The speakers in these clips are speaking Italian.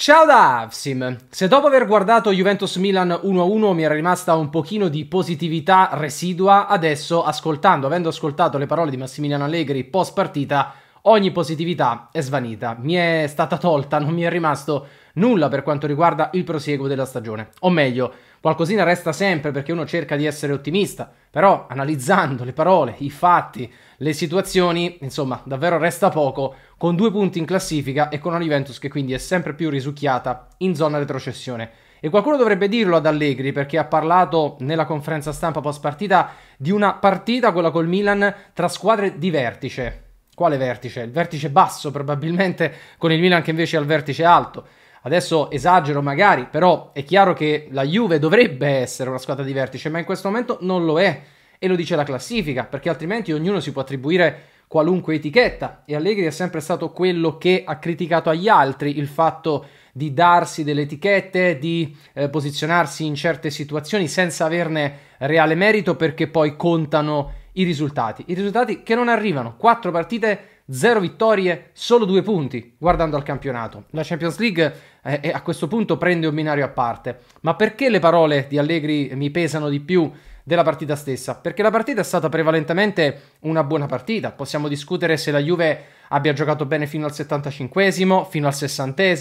Ciao da Avsim! Se dopo aver guardato Juventus-Milan 1-1 mi era rimasta un pochino di positività residua, adesso ascoltando, avendo ascoltato le parole di Massimiliano Allegri post partita, ogni positività è svanita. Mi è stata tolta, non mi è rimasto nulla per quanto riguarda il prosieguo della stagione. O meglio, Qualcosina resta sempre perché uno cerca di essere ottimista, però analizzando le parole, i fatti, le situazioni, insomma, davvero resta poco, con due punti in classifica e con una Juventus che quindi è sempre più risucchiata in zona retrocessione. E qualcuno dovrebbe dirlo ad Allegri perché ha parlato nella conferenza stampa post partita di una partita, quella col Milan, tra squadre di vertice. Quale vertice? Il vertice basso probabilmente con il Milan che invece è al vertice alto. Adesso esagero magari, però è chiaro che la Juve dovrebbe essere una squadra di vertice, ma in questo momento non lo è e lo dice la classifica, perché altrimenti ognuno si può attribuire qualunque etichetta e Allegri è sempre stato quello che ha criticato agli altri il fatto di darsi delle etichette, di eh, posizionarsi in certe situazioni senza averne reale merito perché poi contano i risultati. I risultati che non arrivano, quattro partite Zero vittorie, solo due punti guardando al campionato. La Champions League eh, a questo punto prende un binario a parte. Ma perché le parole di Allegri mi pesano di più della partita stessa? Perché la partita è stata prevalentemente una buona partita. Possiamo discutere se la Juve abbia giocato bene fino al 75 fino al 60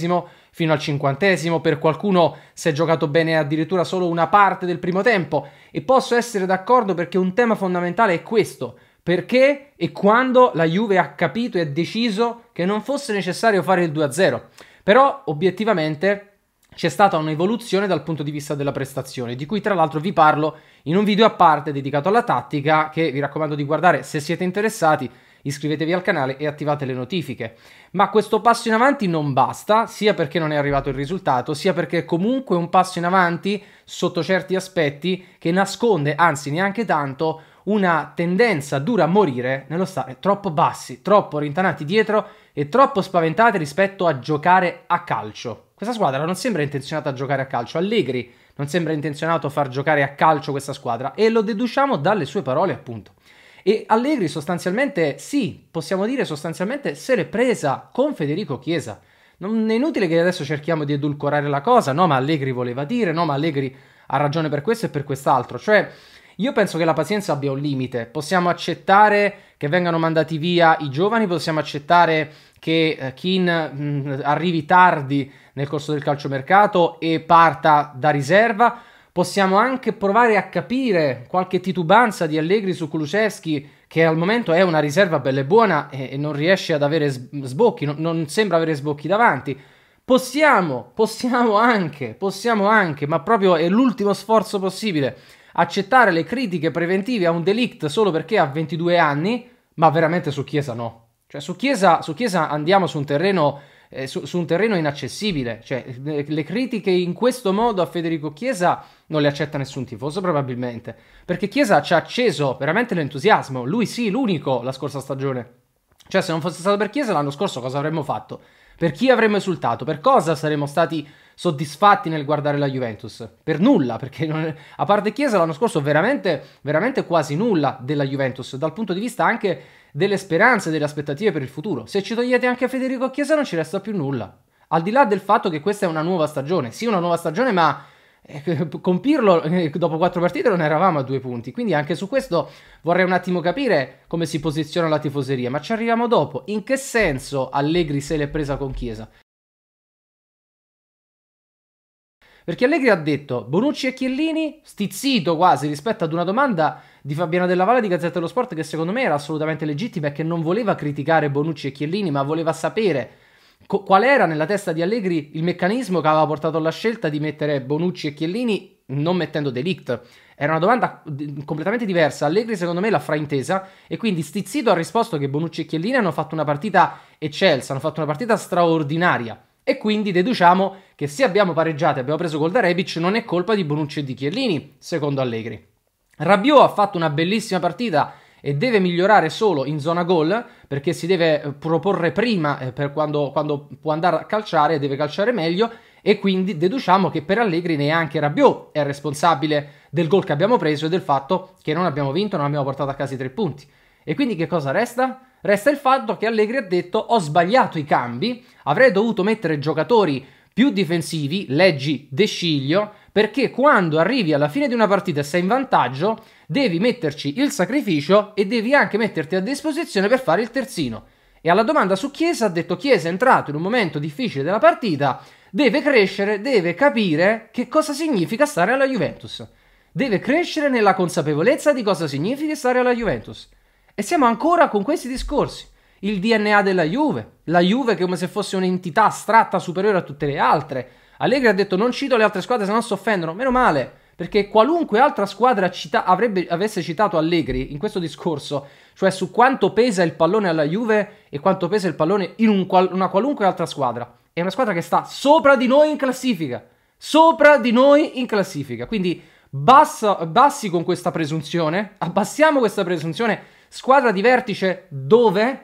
fino al 50 per qualcuno si è giocato bene addirittura solo una parte del primo tempo. E posso essere d'accordo perché un tema fondamentale è questo perché e quando la Juve ha capito e ha deciso che non fosse necessario fare il 2-0. Però obiettivamente c'è stata un'evoluzione dal punto di vista della prestazione, di cui tra l'altro vi parlo in un video a parte dedicato alla tattica che vi raccomando di guardare se siete interessati. Iscrivetevi al canale e attivate le notifiche. Ma questo passo in avanti non basta, sia perché non è arrivato il risultato, sia perché è comunque un passo in avanti sotto certi aspetti che nasconde, anzi neanche tanto, una tendenza dura a morire nello stare troppo bassi, troppo rintanati dietro e troppo spaventati rispetto a giocare a calcio. Questa squadra non sembra intenzionata a giocare a calcio, Allegri non sembra intenzionato a far giocare a calcio questa squadra e lo deduciamo dalle sue parole appunto. E Allegri sostanzialmente, sì, possiamo dire sostanzialmente se l'è presa con Federico Chiesa. Non è inutile che adesso cerchiamo di edulcorare la cosa, no ma Allegri voleva dire, no ma Allegri ha ragione per questo e per quest'altro, cioè io penso che la pazienza abbia un limite. Possiamo accettare che vengano mandati via i giovani, possiamo accettare che eh, Kin mm, arrivi tardi nel corso del calciomercato e parta da riserva. Possiamo anche provare a capire qualche titubanza di Allegri su Kuluseschi, che al momento è una riserva bella e buona e, non riesce ad avere sbocchi, non, non sembra avere sbocchi davanti. Possiamo, possiamo anche, possiamo anche, ma proprio è l'ultimo sforzo possibile accettare le critiche preventive a un delict solo perché ha 22 anni, ma veramente su Chiesa no. Cioè su Chiesa, su Chiesa andiamo su un terreno... Eh, su, su, un terreno inaccessibile. Cioè, le critiche in questo modo a Federico Chiesa non le accetta nessun tifoso, probabilmente. Perché Chiesa ci ha acceso veramente l'entusiasmo. Lui sì, l'unico la scorsa stagione. Cioè, se non fosse stato per Chiesa l'anno scorso, cosa avremmo fatto? Per chi avremmo esultato? Per cosa saremmo stati soddisfatti nel guardare la Juventus. Per nulla, perché è... a parte Chiesa l'anno scorso veramente, veramente quasi nulla della Juventus, dal punto di vista anche delle speranze, delle aspettative per il futuro. Se ci togliete anche Federico Chiesa non ci resta più nulla. Al di là del fatto che questa è una nuova stagione, sì una nuova stagione ma eh, compirlo eh, dopo quattro partite non eravamo a due punti quindi anche su questo vorrei un attimo capire come si posiziona la tifoseria ma ci arriviamo dopo in che senso Allegri se l'è presa con Chiesa Perché Allegri ha detto Bonucci e Chiellini, stizzito quasi rispetto ad una domanda di Fabiano Della Valle di Gazzetta dello Sport che secondo me era assolutamente legittima e che non voleva criticare Bonucci e Chiellini, ma voleva sapere co- qual era nella testa di Allegri il meccanismo che aveva portato alla scelta di mettere Bonucci e Chiellini non mettendo Delict. Era una domanda completamente diversa. Allegri, secondo me, l'ha fraintesa. E quindi Stizzito ha risposto che Bonucci e Chiellini hanno fatto una partita eccelsa, hanno fatto una partita straordinaria. E quindi deduciamo che se abbiamo pareggiato e abbiamo preso gol da Rebic non è colpa di Bonucci e di Chiellini, secondo Allegri. Rabiot ha fatto una bellissima partita e deve migliorare solo in zona gol perché si deve eh, proporre prima eh, per quando, quando può andare a calciare deve calciare meglio e quindi deduciamo che per Allegri neanche Rabiot è responsabile del gol che abbiamo preso e del fatto che non abbiamo vinto, non abbiamo portato a casa i tre punti. E quindi che cosa resta? Resta il fatto che Allegri ha detto ho sbagliato i cambi, avrei dovuto mettere giocatori più difensivi, leggi De Sciglio, perché quando arrivi alla fine di una partita e sei in vantaggio, devi metterci il sacrificio e devi anche metterti a disposizione per fare il terzino. E alla domanda su Chiesa ha detto Chiesa è entrato in un momento difficile della partita, deve crescere, deve capire che cosa significa stare alla Juventus. Deve crescere nella consapevolezza di cosa significa stare alla Juventus. E siamo ancora con questi discorsi. Il DNA della Juve, la Juve che come se fosse un'entità astratta superiore a tutte le altre. Allegri ha detto non cito le altre squadre se non si offendono, meno male, perché qualunque altra squadra cita- avrebbe, avesse citato Allegri in questo discorso, cioè su quanto pesa il pallone alla Juve e quanto pesa il pallone in un qual- una qualunque altra squadra, è una squadra che sta sopra di noi in classifica, sopra di noi in classifica, quindi bassa, bassi con questa presunzione, abbassiamo questa presunzione Squadra di vertice dove?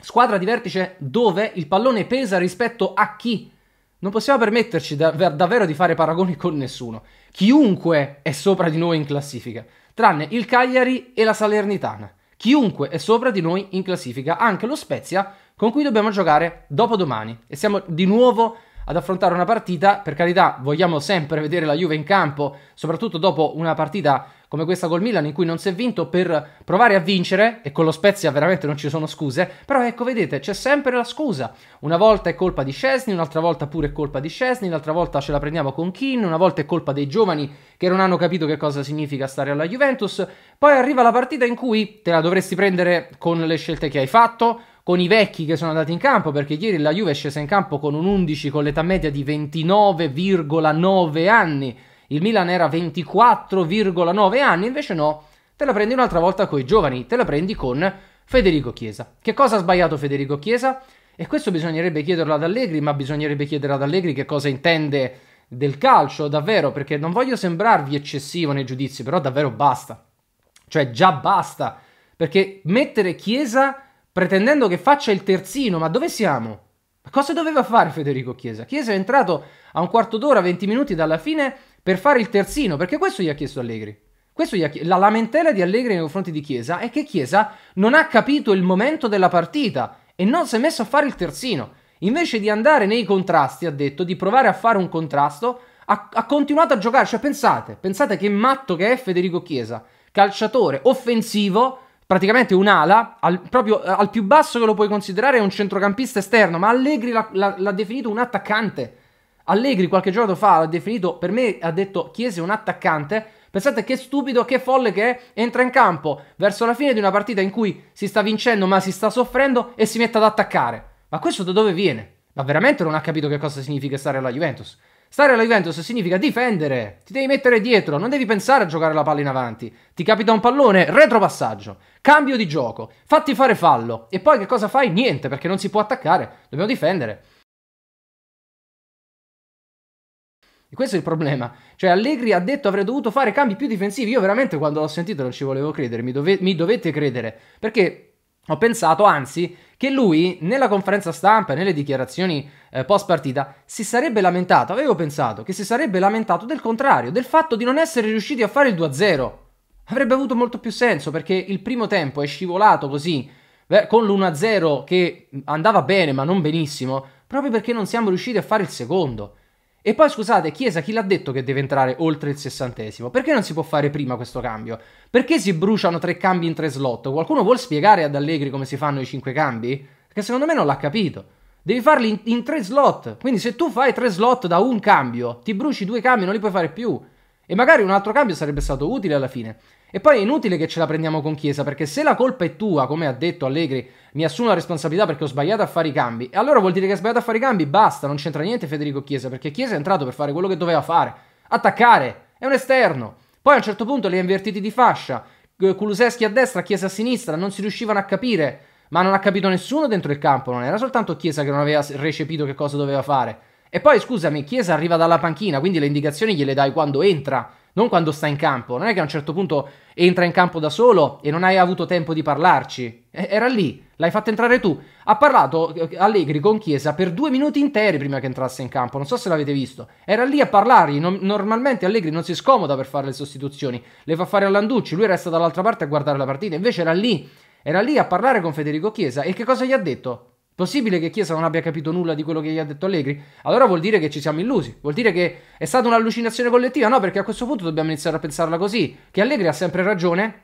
Squadra di vertice dove il pallone pesa rispetto a chi? Non possiamo permetterci dav- davvero di fare paragoni con nessuno. Chiunque è sopra di noi in classifica, tranne il Cagliari e la Salernitana. Chiunque è sopra di noi in classifica, anche lo Spezia, con cui dobbiamo giocare dopodomani. E siamo di nuovo ad affrontare una partita. Per carità, vogliamo sempre vedere la Juve in campo, soprattutto dopo una partita come questa col Milan in cui non si è vinto per provare a vincere e con lo Spezia veramente non ci sono scuse, però ecco vedete c'è sempre la scusa, una volta è colpa di Scesni, un'altra volta pure è colpa di Scesni, un'altra volta ce la prendiamo con Kin, una volta è colpa dei giovani che non hanno capito che cosa significa stare alla Juventus, poi arriva la partita in cui te la dovresti prendere con le scelte che hai fatto, con i vecchi che sono andati in campo, perché ieri la Juve è scesa in campo con un 11 con l'età media di 29,9 anni, il Milan era 24,9 anni, invece no, te la prendi un'altra volta con i giovani, te la prendi con Federico Chiesa. Che cosa ha sbagliato Federico Chiesa? E questo bisognerebbe chiederlo ad Allegri, ma bisognerebbe chiedere ad Allegri che cosa intende del calcio, davvero, perché non voglio sembrarvi eccessivo nei giudizi, però davvero basta. Cioè già basta, perché mettere Chiesa pretendendo che faccia il terzino, ma dove siamo? Ma cosa doveva fare Federico Chiesa? Chiesa è entrato a un quarto d'ora, 20 minuti dalla fine per fare il terzino, perché questo gli ha chiesto Allegri. Chiesto, la lamentela di Allegri nei confronti di Chiesa è che Chiesa non ha capito il momento della partita e non si è messo a fare il terzino. Invece di andare nei contrasti, ha detto, di provare a fare un contrasto, ha, ha continuato a giocare. Cioè, pensate, pensate che matto che è Federico Chiesa, calciatore offensivo, praticamente un'ala, al, proprio eh, al più basso che lo puoi considerare è un centrocampista esterno, ma Allegri l'ha, l'ha, l'ha definito un attaccante. Allegri qualche giorno fa l'ha definito, per me ha detto Chiesa è un attaccante. Pensate che stupido, che folle che è, entra in campo verso la fine di una partita in cui si sta vincendo ma si sta soffrendo e si mette ad attaccare. Ma questo da dove viene? Ma veramente non ha capito che cosa significa stare alla Juventus. Stare alla Juventus significa difendere, ti devi mettere dietro, non devi pensare a giocare la palla in avanti. Ti capita un pallone, retropassaggio, cambio di gioco, fatti fare fallo. E poi che cosa fai? Niente, perché non si può attaccare, dobbiamo difendere. E questo è il problema. Cioè, Allegri ha detto avrei dovuto fare cambi più difensivi. Io veramente quando l'ho sentito non ci volevo credere, mi, dove mi dovete credere. Perché ho pensato anzi che lui nella conferenza stampa, e nelle dichiarazioni eh, post partita, si sarebbe lamentato, avevo pensato che si sarebbe lamentato del contrario, del fatto di non essere riusciti a fare il 2-0. Avrebbe avuto molto più senso perché il primo tempo è scivolato così, con l'1-0 che andava bene ma non benissimo, proprio perché non siamo riusciti a fare il secondo. E poi scusate, Chiesa chi l'ha detto che deve entrare oltre il sessantesimo? Perché non si può fare prima questo cambio? Perché si bruciano tre cambi in tre slot? Qualcuno vuole spiegare ad Allegri come si fanno i cinque cambi? Perché secondo me non l'ha capito. Devi farli in, in tre slot. Quindi se tu fai tre slot da un cambio, ti bruci due cambi, non li puoi fare più. E magari un altro cambio sarebbe stato utile alla fine. E poi è inutile che ce la prendiamo con Chiesa, perché se la colpa è tua, come ha detto Allegri, mi assumo la responsabilità perché ho sbagliato a fare i cambi, e allora vuol dire che hai sbagliato a fare i cambi, basta, non c'entra niente Federico Chiesa, perché Chiesa è entrato per fare quello che doveva fare, attaccare, è un esterno. Poi a un certo punto li ha invertiti di fascia, Kuluseschi a destra, Chiesa a sinistra, non si riuscivano a capire, ma non ha capito nessuno dentro il campo, non era soltanto Chiesa che non aveva recepito che cosa doveva fare. E poi, scusami, Chiesa arriva dalla panchina, quindi le indicazioni gliele dai quando entra, non quando sta in campo. Non è che a un certo punto entra in campo da solo e non hai avuto tempo di parlarci. Era lì, l'hai fatto entrare tu. Ha parlato eh, Allegri con Chiesa per due minuti interi prima che entrasse in campo. Non so se l'avete visto. Era lì a parlargli. Non, normalmente Allegri non si scomoda per fare le sostituzioni, le fa fare a Landucci. Lui resta dall'altra parte a guardare la partita. Invece era lì, era lì a parlare con Federico Chiesa. E che cosa gli ha detto? Possibile che Chiesa non abbia capito nulla di quello che gli ha detto Allegri? Allora vuol dire che ci siamo illusi, vuol dire che è stata un'allucinazione collettiva, no? Perché a questo punto dobbiamo iniziare a pensarla così, che Allegri ha sempre ragione.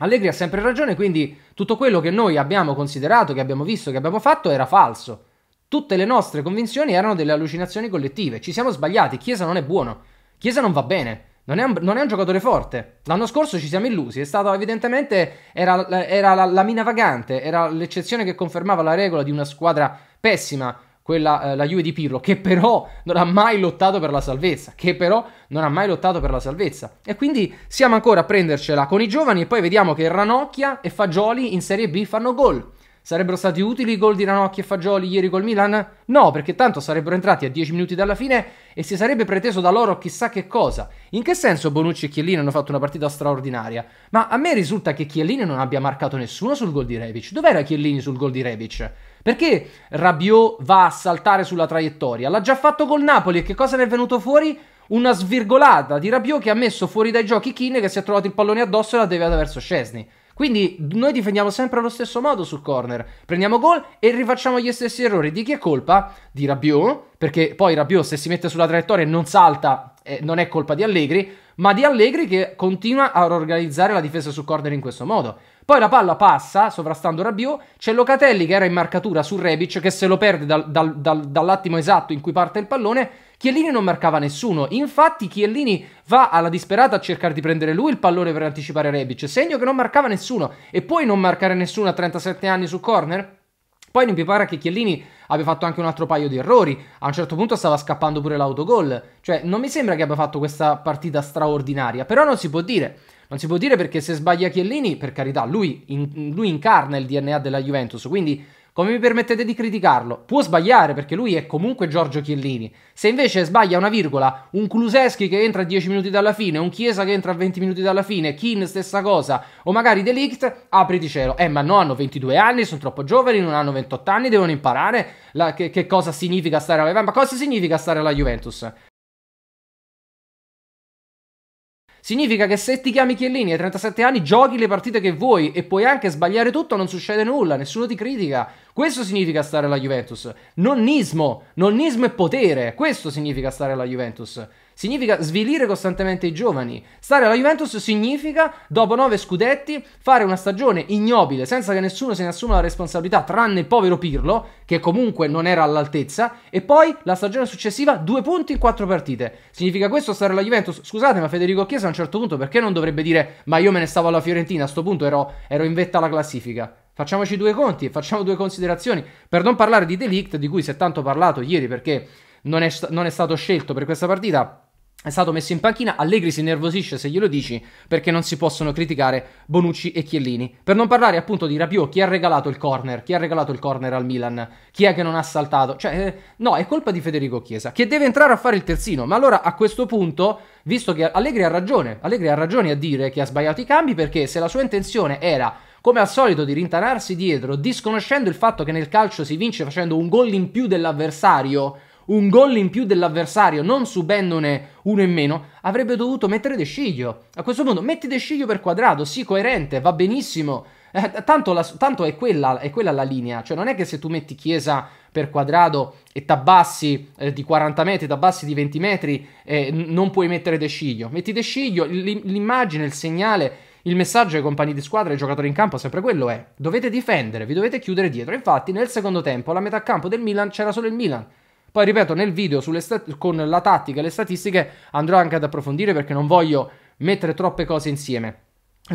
Allegri ha sempre ragione, quindi tutto quello che noi abbiamo considerato, che abbiamo visto, che abbiamo fatto era falso. Tutte le nostre convinzioni erano delle allucinazioni collettive. Ci siamo sbagliati, Chiesa non è buono, Chiesa non va bene non è, un, non è, un, giocatore forte. L'anno scorso ci siamo illusi, è stato evidentemente era, era la, la, mina vagante, era l'eccezione che confermava la regola di una squadra pessima, quella eh, la Juve di Pirlo, che però non ha mai lottato per la salvezza, che però non ha mai lottato per la salvezza. E quindi siamo ancora a prendercela con i giovani e poi vediamo che Ranocchia e Fagioli in Serie B fanno gol. Sarebbero stati utili i gol di Ranocchi e Fagioli ieri col Milan? No, perché tanto sarebbero entrati a 10 minuti dalla fine e si sarebbe preteso da loro chissà che cosa. In che senso Bonucci e Chiellini hanno fatto una partita straordinaria? Ma a me risulta che Chiellini non abbia marcato nessuno sul gol di Rebic. Dov'era Chiellini sul gol di Rebic? Perché Rabiot va a saltare sulla traiettoria? L'ha già fatto col Napoli e che cosa ne è venuto fuori? Una svirgolata di Rabiot che ha messo fuori dai giochi Kine che si è trovato il pallone addosso e l'ha deviata verso Scesni. Quindi noi difendiamo sempre allo stesso modo sul corner. Prendiamo gol e rifacciamo gli stessi errori. Di chi è colpa? Di Rabiot, perché poi Rabiot se si mette sulla traiettoria e non salta, eh, non è colpa di Allegri, ma di Allegri che continua a organizzare la difesa sul corner in questo modo. Poi la palla passa, sovrastando Rabiot, c'è Locatelli che era in marcatura su Rebic che se lo perde dal, dal, dal, dall'attimo esatto in cui parte il pallone, Chiellini non marcava nessuno. Infatti Chiellini va alla disperata a cercare di prendere lui il pallone per anticipare Rebic, segno che non marcava nessuno. E puoi non marcare nessuno a 37 anni su corner? Poi mi pare che Chiellini abbia fatto anche un altro paio di errori. A un certo punto stava scappando pure l'autogol. Cioè, non mi sembra che abbia fatto questa partita straordinaria, però non si può dire. Non si può dire perché se sbaglia Chiellini, per carità, lui, in, lui incarna il DNA della Juventus, quindi come mi permettete di criticarlo? Può sbagliare perché lui è comunque Giorgio Chiellini. Se invece sbaglia una virgola, un Kluseschi che entra a 10 minuti dalla fine, un Chiesa che entra a 20 minuti dalla fine, Kin stessa cosa, o magari Delict, di cielo. Eh ma no, hanno 22 anni, sono troppo giovani, non hanno 28 anni, devono imparare la, che, che, cosa significa stare alla Juventus. Ma cosa significa stare alla Juventus? Significa che se ti chiami Chiellini ai 37 anni giochi le partite che vuoi e puoi anche sbagliare tutto, non succede nulla, nessuno ti critica. Questo significa stare alla Juventus. Nonnismo, nonnismo e potere, questo significa stare alla Juventus significa svilire costantemente i giovani. Stare alla Juventus significa, dopo nove scudetti, fare una stagione ignobile, senza che nessuno se ne assuma la responsabilità, tranne il povero Pirlo, che comunque non era all'altezza, e poi la stagione successiva due punti in quattro partite. Significa questo stare alla Juventus? Scusate, ma Federico Chiesa a un certo punto perché non dovrebbe dire ma io me ne stavo alla Fiorentina, a sto punto ero, ero in vetta alla classifica? Facciamoci due conti e facciamo due considerazioni, per non parlare di Delict, di cui si è tanto parlato ieri perché non è, non è stato scelto per questa partita è stato messo in panchina. Allegri si nervosisce se glielo dici perché non si possono criticare Bonucci e Chiellini. Per non parlare appunto di Rabiot, chi ha regalato il corner? Chi ha regalato il corner al Milan? Chi è che non ha saltato? Cioè, eh, no, è colpa di Federico Chiesa che deve entrare a fare il terzino. Ma allora a questo punto, visto che Allegri ha ragione, Allegri ha ragione a dire che ha sbagliato i cambi perché se la sua intenzione era come al solito di rintanarsi dietro, disconoscendo il fatto che nel calcio si vince facendo un gol in più dell'avversario un gol in più dell'avversario, non subendone uno in meno, avrebbe dovuto mettere De Sciglio. A questo punto metti De Sciglio per quadrato, sì, coerente, va benissimo. Eh, tanto, la, tanto è, quella, è, quella, la linea, cioè non è che se tu metti Chiesa per quadrato e t'abbassi eh, di 40 metri, t'abbassi di 20 metri, eh, non puoi mettere De Sciglio. Metti De Sciglio, l'immagine, il segnale il messaggio ai compagni di squadra ai giocatori in campo sempre quello è: dovete difendere, vi dovete chiudere dietro. Infatti, nel secondo tempo, alla metà campo del Milan c'era solo il Milan. Poi ripeto, nel video stat- con la tattica e le statistiche andrò anche ad approfondire perché non voglio mettere troppe cose insieme.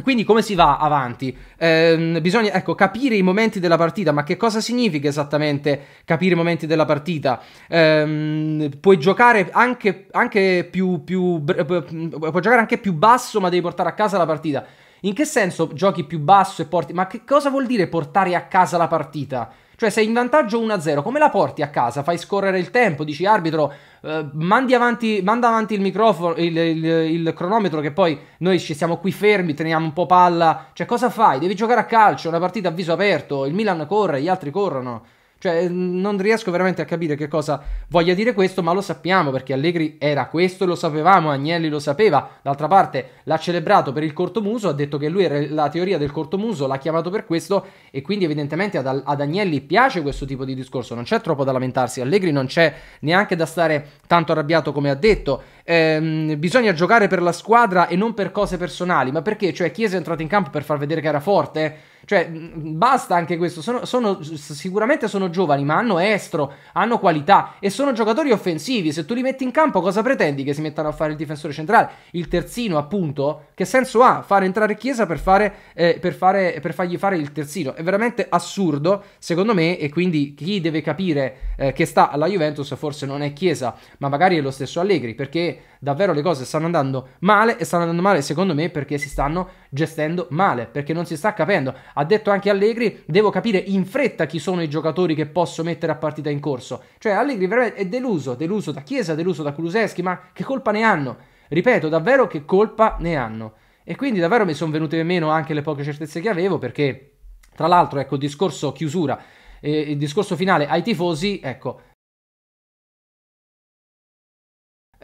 Quindi come si va avanti? Eh, bisogna ecco, capire i momenti della partita, ma che cosa significa esattamente capire i momenti della partita? Eh, puoi giocare anche, anche più, più, puoi giocare anche più basso, ma devi portare a casa la partita. In che senso giochi più basso e porti... Ma che cosa vuol dire portare a casa la partita? Cioè sei in vantaggio 1-0, come la porti a casa? Fai scorrere il tempo, dici arbitro, eh, mandi avanti, manda avanti il microfono, il, il, il, cronometro che poi noi ci siamo qui fermi, teniamo un po' palla. Cioè cosa fai? Devi giocare a calcio, una partita a viso aperto, il Milan corre, gli altri corrono. Cioè, non riesco veramente a capire che cosa voglia dire questo, ma lo sappiamo perché Allegri era questo, e lo sapevamo, Agnelli lo sapeva. D'altra parte l'ha celebrato per il cortomuso, ha detto che lui era la teoria del cortomuso, l'ha chiamato per questo e quindi evidentemente ad, ad Agnelli piace questo tipo di discorso, non c'è troppo da lamentarsi, Allegri non c'è neanche da stare tanto arrabbiato come ha detto. Ehm, bisogna giocare per la squadra e non per cose personali, ma perché? Cioè, Chiesa è entrato in campo per far vedere che era forte? Cioè, basta anche questo. Sono, sono, sicuramente sono giovani, ma hanno estro, hanno qualità e sono giocatori offensivi. Se tu li metti in campo, cosa pretendi che si mettano a fare il difensore centrale? Il terzino, appunto? Che senso ha fare entrare Chiesa per, fare, eh, per, fare, per fargli fare il terzino? È veramente assurdo, secondo me, e quindi chi deve capire eh, che sta alla Juventus forse non è Chiesa, ma magari è lo stesso Allegri, perché davvero le cose stanno andando male e stanno andando male, secondo me, perché si stanno gestendo male, perché non si sta capendo. Ha detto anche Allegri, devo capire in fretta chi sono i giocatori che posso mettere a partita in corso. Cioè Allegri veramente è deluso, deluso da Chiesa, deluso da Kuluseschi, ma che colpa ne hanno? Ripeto, davvero che colpa ne hanno? E quindi davvero mi sono venute meno anche le poche certezze che avevo, perché tra l'altro, ecco, il discorso chiusura, eh, il discorso finale ai tifosi, ecco,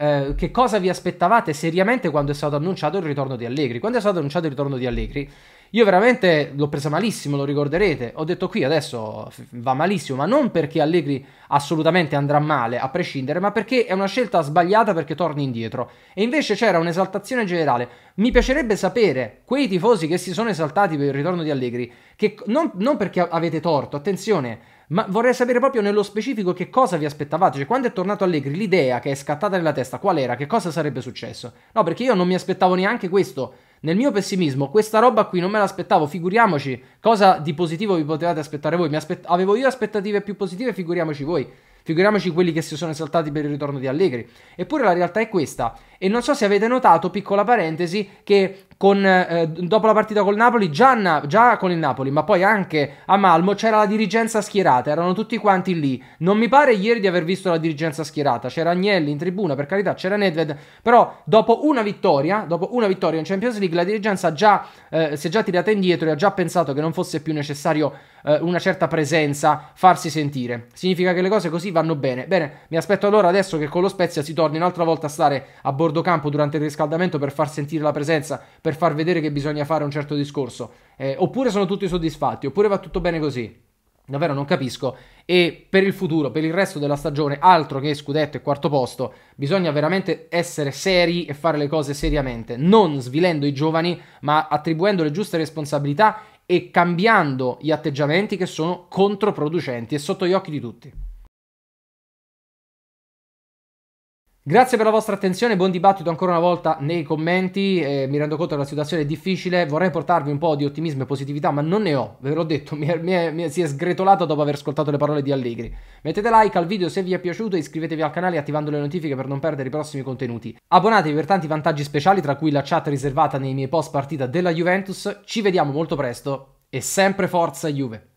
Eh, che cosa vi aspettavate seriamente quando è stato annunciato il ritorno di Allegri. Quando è stato annunciato il ritorno di Allegri, io veramente l'ho presa malissimo, lo ricorderete. Ho detto qui adesso va malissimo, ma non perché Allegri assolutamente andrà male, a prescindere, ma perché è una scelta sbagliata perché torni indietro. E invece c'era un'esaltazione generale. Mi piacerebbe sapere, quei tifosi che si sono esaltati per il ritorno di Allegri, che non, non perché avete torto, attenzione ma vorrei sapere proprio nello specifico che cosa vi aspettavate, cioè quando è tornato Allegri l'idea che è scattata nella testa qual era, che cosa sarebbe successo? No, perché io non mi aspettavo neanche questo. Nel mio pessimismo, questa roba qui non me l'aspettavo, figuriamoci cosa di positivo vi potevate aspettare voi. Aspett- avevo io aspettative più positive, figuriamoci voi. Figuriamoci quelli che si sono esaltati per il ritorno di Allegri. Eppure la realtà è questa. E non so se avete notato, piccola parentesi, che con, eh, dopo la partita col Napoli, già, Na- già, con il Napoli, ma poi anche a Malmo, c'era la dirigenza schierata, erano tutti quanti lì. Non mi pare ieri di aver visto la dirigenza schierata, c'era Agnelli in tribuna, per carità, c'era Nedved, però dopo una vittoria, dopo una vittoria in Champions League, la dirigenza già, eh, si è già tirata indietro e ha già pensato che non fosse più necessario eh, una certa presenza, farsi sentire. Significa che le cose così vanno bene. Bene, mi aspetto allora adesso che con lo Spezia si torni un'altra volta a stare a bordo campo durante il riscaldamento per far sentire la presenza, per far vedere che bisogna fare un certo discorso, eh, oppure sono tutti soddisfatti, oppure va tutto bene così. Davvero non capisco. E per il futuro, per il resto della stagione, altro che scudetto e quarto posto, bisogna veramente essere seri e fare le cose seriamente, non svilendo i giovani, ma attribuendo le giuste responsabilità e cambiando gli atteggiamenti che sono controproducenti e sotto gli occhi di tutti. Grazie per la vostra attenzione, buon dibattito ancora una volta nei commenti, eh, mi rendo conto che la situazione è difficile, vorrei portarvi un po' di ottimismo e positività, ma non ne ho, ve l'ho detto, mi, è, mi, è, mi è, si è sgretolato dopo aver ascoltato le parole di Allegri. Mettete like al video se vi è piaciuto e iscrivetevi al canale attivando le notifiche per non perdere i prossimi contenuti. Abbonatevi per tanti vantaggi speciali, tra cui la chat riservata nei miei post partita della Juventus, ci vediamo molto presto e sempre forza Juve!